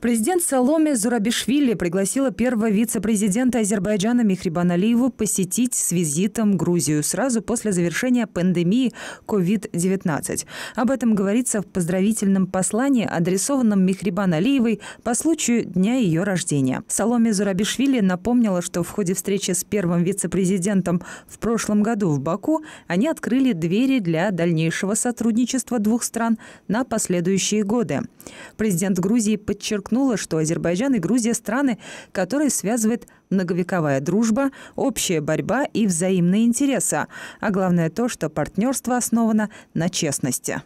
Президент Саломе Зурабишвили пригласила первого вице-президента Азербайджана Михрибан Алиеву посетить с визитом Грузию сразу после завершения пандемии COVID-19. Об этом говорится в поздравительном послании, адресованном Михрибан Алиевой по случаю дня ее рождения. Саломе Зурабишвили напомнила, что в ходе встречи с первым вице-президентом в прошлом году в Баку они открыли двери для дальнейшего сотрудничества двух стран на последующие годы. Президент Грузии подчеркнула, что Азербайджан и Грузия – страны, которые связывает многовековая дружба, общая борьба и взаимные интересы. А главное то, что партнерство основано на честности.